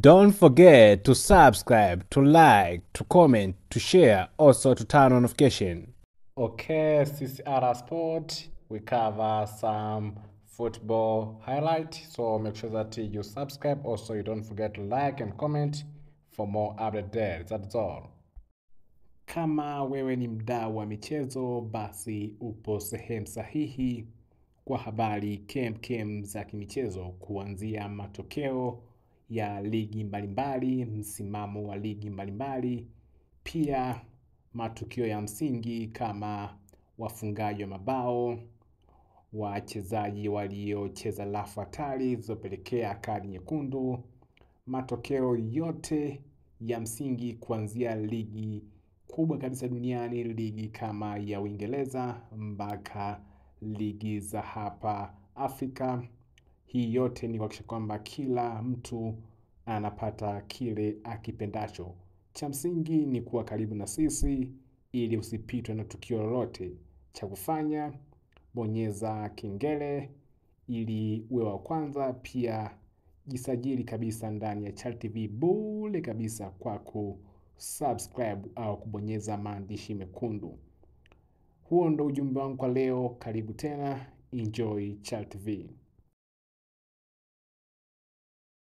Don't forget to subscribe, to like, to comment, to share, also to turn on notification. Okay, CCR Sport, we cover some football highlight, so make sure that you subscribe. Also, you don't forget to like and comment for more updates there. That's all. Kama wewe ni mdau wa michezo, basi upo sehemu sahihi kwa habari kemkem za kimichezo, kuanzia matokeo ya ligi mbalimbali, msimamo wa ligi mbalimbali, pia matukio ya msingi kama wafungaji wa mabao, wachezaji waliocheza rafu hatari zilizopelekea kadi nyekundu, matokeo yote ya msingi kuanzia ligi kubwa kabisa duniani, ligi kama ya Uingereza mpaka ligi za hapa Afrika hii yote ni kuhakikisha kwamba kila mtu anapata kile akipendacho. Cha msingi ni kuwa karibu na sisi ili usipitwe na tukio lolote. Cha kufanya, bonyeza kengele ili uwe wa kwanza. Pia jisajili kabisa ndani ya Chali TV bure kabisa kwa kusubscribe au kubonyeza maandishi mekundu. Huo ndo ujumbe wangu kwa leo. Karibu tena, enjoy Chali TV.